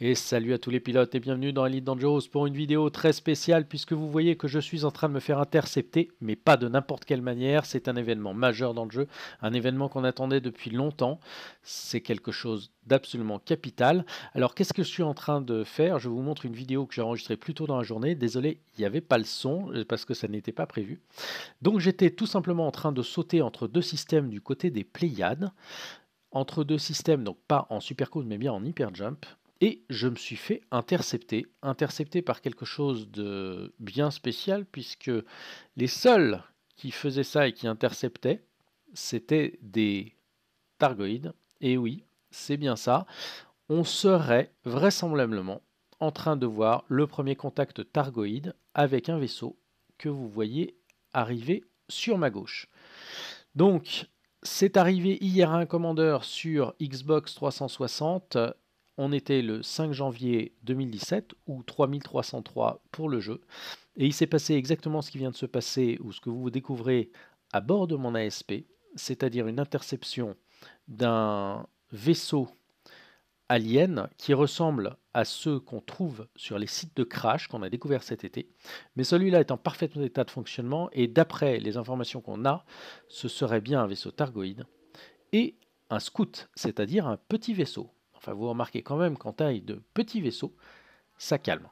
Et salut à tous les pilotes et bienvenue dans Elite Dangerous pour une vidéo très spéciale puisque vous voyez que je suis en train de me faire intercepter, mais pas de n'importe quelle manière, c'est un événement majeur dans le jeu, un événement qu'on attendait depuis longtemps, c'est quelque chose d'absolument capital. Alors qu'est-ce que je suis en train de faire Je vous montre une vidéo que j'ai enregistrée plus tôt dans la journée, désolé, il n'y avait pas le son euh, parce que ça n'était pas prévu. Donc j'étais tout simplement en train de sauter entre deux systèmes du côté des Pléiades, entre deux systèmes, donc pas en supercode mais bien en hyperjump et je me suis fait intercepter, intercepté par quelque chose de bien spécial, puisque les seuls qui faisaient ça et qui interceptaient, c'était des Targoïdes. Et oui, c'est bien ça. On serait vraisemblablement en train de voir le premier contact Targoïde avec un vaisseau que vous voyez arriver sur ma gauche. Donc, c'est arrivé hier à un commandeur sur Xbox 360 on était le 5 janvier 2017 ou 3303 pour le jeu. Et il s'est passé exactement ce qui vient de se passer ou ce que vous découvrez à bord de mon ASP, c'est-à-dire une interception d'un vaisseau alien qui ressemble à ceux qu'on trouve sur les sites de crash qu'on a découvert cet été. Mais celui-là est en parfait état de fonctionnement et d'après les informations qu'on a, ce serait bien un vaisseau targoïde et un scout, c'est-à-dire un petit vaisseau. Enfin, vous remarquez quand même qu'en taille de petit vaisseau, ça calme.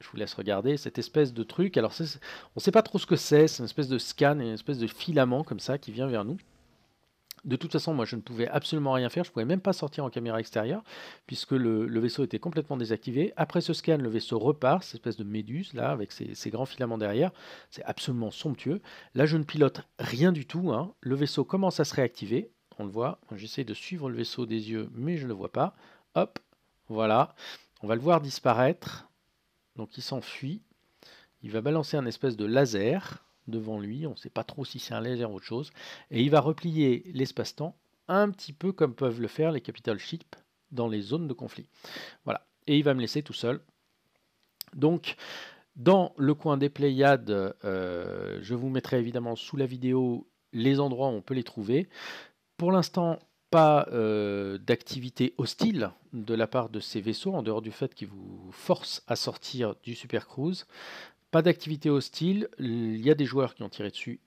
Je vous laisse regarder cette espèce de truc. Alors, on ne sait pas trop ce que c'est. C'est une espèce de scan, une espèce de filament comme ça qui vient vers nous. De toute façon, moi, je ne pouvais absolument rien faire. Je ne pouvais même pas sortir en caméra extérieure puisque le, vaisseau était complètement désactivé. Après ce scan, le vaisseau repart, cette espèce de méduse là, avec ses, grands filaments derrière. C'est absolument somptueux. Là, je ne pilote rien du tout. Hein. Le vaisseau commence à se réactiver on le voit. J'essaie de suivre le vaisseau des yeux, mais je ne le vois pas. Hop, voilà. On va le voir disparaître. Donc il s'enfuit. Il va balancer un espèce de laser devant lui. On ne sait pas trop si c'est un laser ou autre chose. Et il va replier l'espace-temps un petit peu comme peuvent le faire les capital ships dans les zones de conflit. Voilà. Et il va me laisser tout seul. Donc, dans le coin des Pléiades, euh, je vous mettrai évidemment sous la vidéo les endroits où on peut les trouver. Pour l'instant, pas euh, d'activité hostile de la part de ces vaisseaux, en dehors du fait qu'ils vous forcent à sortir du Super Cruise. Pas d'activité hostile, il y a des joueurs qui ont tiré dessus,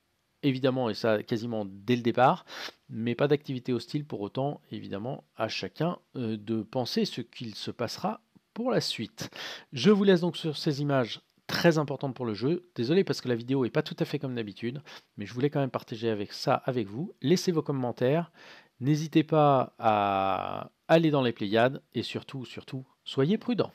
évidemment, et ça quasiment dès le départ, mais pas d'activité hostile pour autant, évidemment, à chacun euh, de penser ce qu'il se passera pour la suite. Je vous laisse donc sur ces images très importante pour le jeu. Désolé parce que la vidéo n'est pas tout à fait comme d'habitude, mais je voulais quand même partager avec ça avec vous. Laissez vos commentaires, n'hésitez pas à aller dans les Pléiades et surtout, surtout, soyez prudents.